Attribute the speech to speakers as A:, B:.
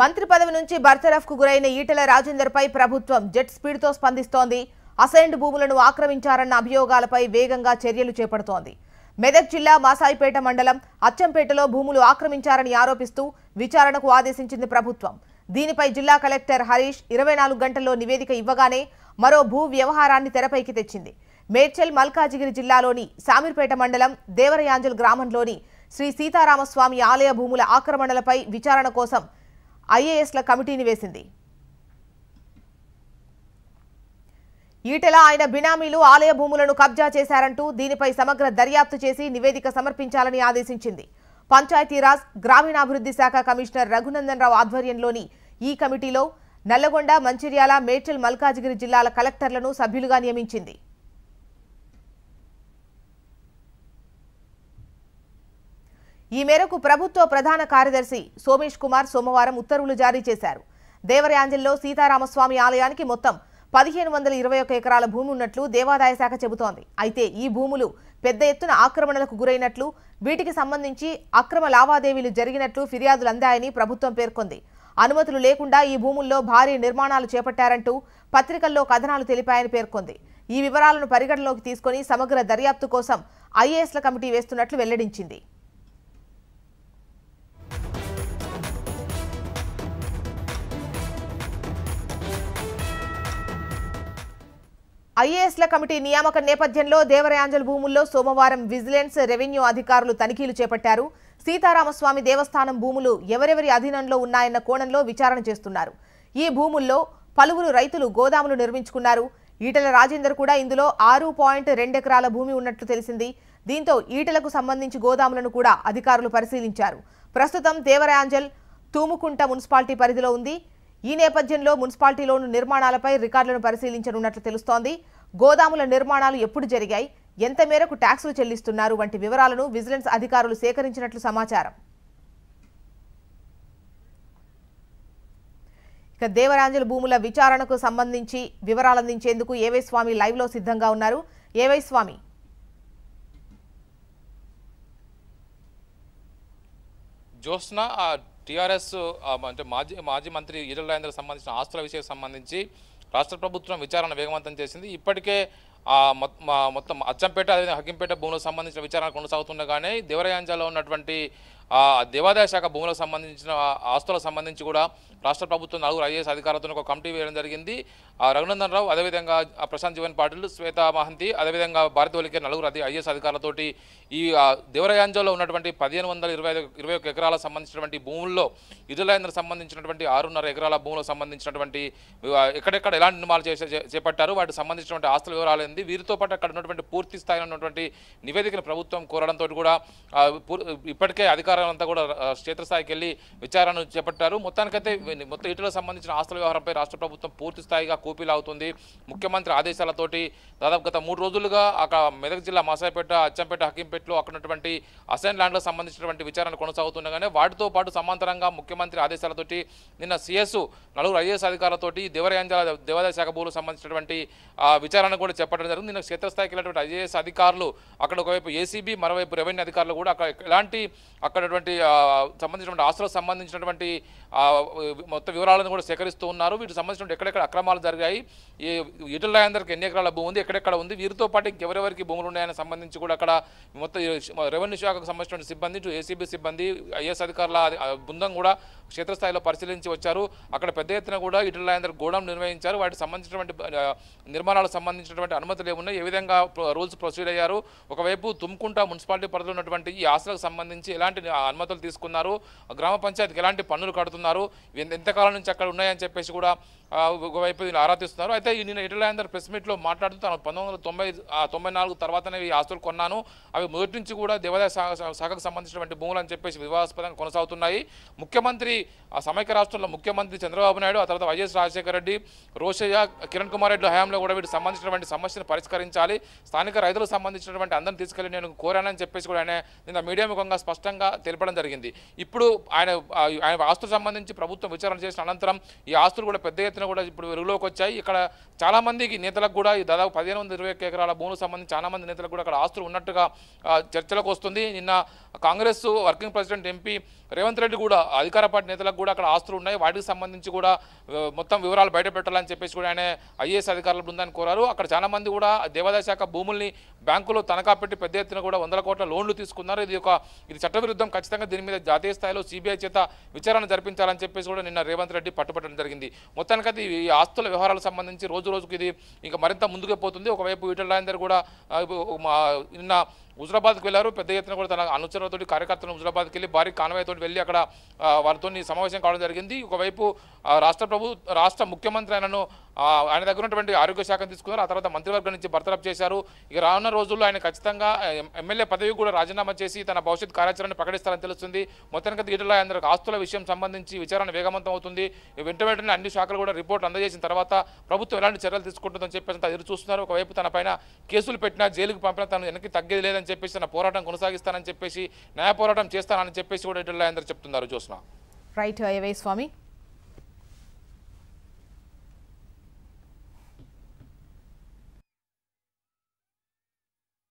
A: మంత్రి పదవి నుంచి బర్తరఫ్కు గురైన ఈటల రాజేందర్పై ప్రభుత్వం జెట్ స్పీడ్తో స్పందిస్తోంది అసైన్డ్ భూములను ఆక్రమించారన్న అభియోగాలపై వేగంగా చర్యలు చేపడుతోంది మెదక్ జిల్లా మాసాయిపేట మండలం అచ్చంపేటలో భూములు ఆక్రమించారని ఆరోపిస్తూ విచారణకు ఆదేశించింది ప్రభుత్వం దీనిపై జిల్లా కలెక్టర్ హరీష్ ఇరవై గంటల్లో నివేదిక ఇవ్వగానే మరో భూ వ్యవహారాన్ని తెరపైకి తెచ్చింది మేడ్చల్ మల్కాజిగిరి జిల్లాలోని సామీర్పేట మండలం దేవరయాంజల్ గ్రామంలోని శ్రీ సీతారామస్వామి ఆలయ భూముల ఆక్రమణలపై విచారణ కోసం ఐఏఎస్ల కమిటీని వేసింది ఈటెల ఆయన బినామీలు ఆలయ భూములను కబ్జా చేశారంటూ దీనిపై సమగ్ర దర్యాప్తు చేసి నివేదిక సమర్పించాలని ఆదేశించింది పంచాయతీరాజ్ గ్రామీణాభివృద్ధి శాఖ కమిషనర్ రఘునందన్ రావు ఆధ్వర్యంలోని ఈ కమిటీలో నల్లగొండ మంచిర్యాల మేడ్చల్ మల్కాజిగిరి జిల్లాల కలెక్టర్లను సభ్యులుగా నియమించింది ఈ మేరకు ప్రభుత్వ ప్రధాన కార్యదర్శి సోమేష్ కుమార్ సోమవారం ఉత్తర్వులు జారీ చేశారు దేవరయాంజల్లో సీతారామస్వామి ఆలయానికి మొత్తం పదిహేను వందల ఇరవై ఒక ఎకరాల భూమి ఉన్నట్లు దేవాదాయ శాఖ చెబుతోంది అయితే ఈ భూములు పెద్ద ఎత్తున ఆక్రమణలకు గురైనట్లు వీటికి సంబంధించి అక్రమ లావాదేవీలు జరిగినట్లు ఫిర్యాదులు అందాయని ప్రభుత్వం పేర్కొంది అనుమతులు లేకుండా ఈ భూముల్లో భారీ నిర్మాణాలు చేపట్టారంటూ పత్రికల్లో కథనాలు తెలిపాయని పేర్కొంది ఈ వివరాలను పరిగణలోకి తీసుకుని సమగ్ర దర్యాప్తు కోసం ఐఏఎస్ల కమిటీ వేస్తున్నట్లు వెల్లడించింది ఐఏఎస్ల కమిటీ నియామక నేపథ్యంలో దేవరయాంజల్ భూముల్లో సోమవారం విజిలెన్స్ రెవెన్యూ అధికారులు తనిఖీలు చేపట్టారు సీతారామస్వామి దేవస్థానం భూములు ఎవరెవరి అధీనంలో ఉన్నాయన్న కోణంలో విచారణ చేస్తున్నారు ఈ భూముల్లో పలువురు రైతులు గోదాములు నిర్మించుకున్నారు ఈటల రాజేందర్ కూడా ఇందులో ఆరు పాయింట్ రెండెకరాల భూమి ఉన్నట్లు తెలిసింది దీంతో ఈటలకు సంబంధించి గోదాములను కూడా అధికారులు పరిశీలించారు ప్రస్తుతం దేవరయాంజల్ తూముకుంట మున్సిపాలిటీ పరిధిలో ఉంది ఈ నేపథ్యంలో మున్సిపాలిటీలోని నిర్మాణాలపై రికార్డులను పరిశీలించనున్నట్లు తెలుస్తోంది గోదాముల నిర్మాణాలు ఎప్పుడు జరిగాయి ఎంత మేరకు ట్యాక్సులు చెల్లిస్తున్నారు వంటి వివరాలను విజిలెన్స్ అధికారులు సేకరించినట్లు సమాచారం ఇక దేవరాంజల భూముల విచారణకు సంబంధించి వివరాలు అందించేందుకు ఏవై స్వామి లైవ్లో సిద్ధంగా ఉన్నారు ఏవై స్వామి
B: జోస్నా టీఆర్ఎస్ అంటే మాజీ మాజీ మంత్రి ఈరల్ రాజేంద్రకు సంబంధించిన ఆస్తుల విషయం సంబంధించి రాష్ట్ర ప్రభుత్వం విచారణ వేగవంతం చేసింది ఇప్పటికే మొత్తం అచ్చంపేట అదే హకింపేట భూములకు సంబంధించిన విచారణ కొనసాగుతుండగానే దేవరయాంజాలో ఉన్నటువంటి ఆ దేవాదాయ శాఖ భూములకు సంబంధించిన ఆస్తులకు సంబంధించి కూడా రాష్ట్ర ప్రభుత్వం నలుగురు ఐఏఎస్ అధికారులతో ఒక కమిటీ వేయడం జరిగింది ఆ రఘునందన్ రావు అదేవిధంగా ప్రశాంత్ జీవన్ పాటిల్ శ్వేత మహంతి అదేవిధంగా భారత వలికే నలుగురు ఐఏఎస్ అధికారులతోటి ఈ దేవరయాంజోలో ఉన్నటువంటి పదిహేను వందల ఇరవై ఇరవై ఒక ఎకరాలకు సంబంధించినటువంటి భూముల్లో ఇదులైందరికి సంబంధించినటువంటి ఆరున్నర ఎకరాల భూములకు సంబంధించినటువంటి ఎక్కడెక్కడ ఎలాంటి నిర్మాణాలు చేసే చేపట్టారు వాటికి సంబంధించినటువంటి ఆస్తుల వివరాలు ఏంది వీరితో పాటు అక్కడ ఉన్నటువంటి పూర్తి స్థాయిలో ఉన్నటువంటి నివేదికను ప్రభుత్వం కోరడంతో కూడా ఇప్పటికే అధికార అంతా కూడా క్షేత్రస్థాయికి వెళ్ళి విచారణ చేపట్టారు మొత్తానికైతే మొత్తం ఇటులకు సంబంధించిన ఆస్తుల వ్యవహారంపై రాష్ట్ర ప్రభుత్వం పూర్తి స్థాయిగా అవుతుంది ముఖ్యమంత్రి ఆదేశాలతోటి దాదాపు గత మూడు రోజులుగా అక్కడ మెదక్ జిల్లా మాసాయిపేట అచ్చంపేట హకీంపేటలో అక్కడ ఉన్నటువంటి అసైన్ ల్యాండ్లకు సంబంధించినటువంటి విచారణ కొనసాగుతుండగానే వాటితో పాటు సమాంతరంగా ముఖ్యమంత్రి ఆదేశాలతోటి నిన్న సిఎస్ నలుగురు ఐఏఎస్ అధికారులతోటి దేవరయాంజల దేవాదాయ శాఖ భూములకు సంబంధించినటువంటి విచారణ కూడా చెప్పడం జరిగింది నిన్న క్షేత్రస్థాయికి వెళ్ళినటువంటి ఐఏఎస్ అధికారులు అక్కడ ఒకవైపు ఏసీబీ మరోవైపు రెవెన్యూ అధికారులు కూడా అక్కడ ఎలాంటి అక్కడ సంబంధించినటువంటి సంబంధించినటువంటి ఆస్తులకు సంబంధించినటువంటి మొత్తం వివరాలను కూడా సేకరిస్తూ ఉన్నారు వీటికి సంబంధించిన ఎక్కడెక్కడ అక్రమాలు జరిగాయి ఈ ఇటుల రాయందరికి ఎన్ని ఎకరాల భూమి ఉంది ఎక్కడెక్కడ ఉంది వీరితో పాటు ఇంకెవరెవరికి భూములు ఉన్నాయని సంబంధించి కూడా అక్కడ మొత్తం రెవెన్యూ శాఖకు సంబంధించిన సిబ్బంది ఏసీబీ సిబ్బంది ఐఎస్ అధికారుల బృందం కూడా క్షేత్రస్థాయిలో పరిశీలించి వచ్చారు అక్కడ పెద్ద ఎత్తున కూడా ఇటుల రాయందరికి గోడం నిర్వహించారు వాటికి సంబంధించినటువంటి నిర్మాణాలకు సంబంధించినటువంటి అనుమతులు ఏమున్నాయి ఏ విధంగా రూల్స్ ప్రొసీడ్ అయ్యారు ఒకవైపు తుమ్కుంట మున్సిపాలిటీ పరిధిలో ఉన్నటువంటి ఈ ఆస్తులకు సంబంధించి ఎలాంటి అనుమతులు తీసుకున్నారు గ్రామ పంచాయతీకి ఎలాంటి పన్నులు కడుతున్నారు ఎంతకాలం నుంచి అక్కడ ఉన్నాయని చెప్పేసి కూడా ఒకవైపు దీన్ని ఆరాధిస్తున్నారు అయితే ఈ నేను ఇటలాందర్ ప్రెస్ మీట్లో మాట్లాడుతూ తను పంతొమ్మిది వందల తర్వాతనే ఈ ఆస్తులు కొన్నాను అవి మొదటి నుంచి కూడా దేవాదాయ శాఖకు సంబంధించినటువంటి భూములు అని చెప్పేసి వివాదాస్పదంగా కొనసాగుతున్నాయి ముఖ్యమంత్రి సమైక్య రాష్ట్రంలో ముఖ్యమంత్రి చంద్రబాబు నాయుడు ఆ తర్వాత వైఎస్ రాజశేఖర రెడ్డి రోషయ్య కిరణ్ కుమార్ రెడ్డి హయాంలో కూడా వీటికి సంబంధించినటువంటి సమస్యను పరిష్కరించాలి స్థానిక రైతులకు సంబంధించినటువంటి అందరిని తీసుకెళ్లి నేను కోరానని చెప్పేసి కూడా ఆయన నిన్న మీడియా ముఖంగా స్పష్టంగా తెలపడం జరిగింది ఇప్పుడు ఆయన ఆయన ఆస్తులు సంబంధించి ప్రభుత్వం విచారణ చేసిన అనంతరం ఈ ఆస్తులు కూడా పెద్ద ఎత్తున కూడా ఇప్పుడు వెలుగులోకి వచ్చాయి ఇక్కడ చాలామందికి నేతలకు కూడా ఈ దాదాపు పదిహేను వందల ఇరవై ఎకరాల భూములకు సంబంధించి చాలామంది నేతలకు కూడా అక్కడ ఆస్తులు ఉన్నట్టుగా చర్చలకు వస్తుంది నిన్న Congress working president MP Revanth Reddy కూడా అధికార పార్టీ నేతలకు కూడా అక్కడ ఆస్తులు ఉన్నాయి వాటికి సంబంధించి కూడా మొత్తం వివరాలు బయట పెట్టాలని చెప్పేసి కూడా ఆయన ఐఏఎస్ అధికారుల బృందాన్ని కోరారు అక్కడ చాలామంది కూడా దేవాదాయ శాఖ భూముల్ని బ్యాంకులో తనఖా పెట్టి పెద్ద ఎత్తున కూడా వందల కోట్ల లోన్లు తీసుకున్నారు ఇది ఒక ఇది చట్టవిరుద్ధం ఖచ్చితంగా దీని మీద జాతీయ స్థాయిలో సిబిఐ చేత విచారణ జరిపించాలని చెప్పేసి కూడా నిన్న రేవంత్ రెడ్డి పట్టుబట్టడం జరిగింది మొత్తానికి ఈ ఆస్తుల వ్యవహారాలకు సంబంధించి రోజు రోజుకి ఇది ఇంకా మరింత ముందుకే పోతుంది ఒకవైపు వీటిలో రాజేందర్ కూడా నిన్న హుజరాబాద్కి వెళ్ళారు పెద్ద ఎత్తున కూడా తన అనుచరులతోటి కార్యకర్తలు హుజరాబాద్కి వెళ్ళి భారీ కాన్వాయ్తో వెళ్ళి అక్కడ వారితో సమావేశం కావడం జరిగింది ఒకవైపు రాష్ట్ర ప్రభు రాష్ట్ర ముఖ్యమంత్రి ఆయనను ఆయన దగ్గర ఉన్నటువంటి ఆరోగ్య శాఖను తీసుకున్నారు ఆ తర్వాత మంత్రివర్గం నుంచి బర్తరఫ్ చేశారు ఇక రానున్న రోజుల్లో ఆయన ఖచ్చితంగా ఎమ్మెల్యే పదవి కూడా రాజీనామా చేసి తన భవిష్యత్ కార్యాచరణను ప్రకటిస్తారని తెలుస్తుంది మొత్తానికి తీటలో ఆయన ఆస్తుల విషయం సంబంధించి విచారణ వేగవంతం అవుతుంది వెంట వెంటనే అన్ని శాఖలు కూడా రిపోర్ట్ అందజేసిన తర్వాత ప్రభుత్వం ఎలాంటి చర్యలు తీసుకుంటుందని చెప్పేసి ఎదురు చూస్తున్నారు ఒకవైపు తన పైన కేసులు పెట్టినా జైలుకు పంపినా తను వెనక్కి తగ్గేది లేదని చెప్పేసి నా పోరాటం కొనసాగిస్తానని చెప్పేసి న్యాయ పోరాటం చేస్తానని చెప్పేసి కూడా ఇటు చెప్తున్నారు చూసిన
A: రైట్ అయ్యవే స్వామి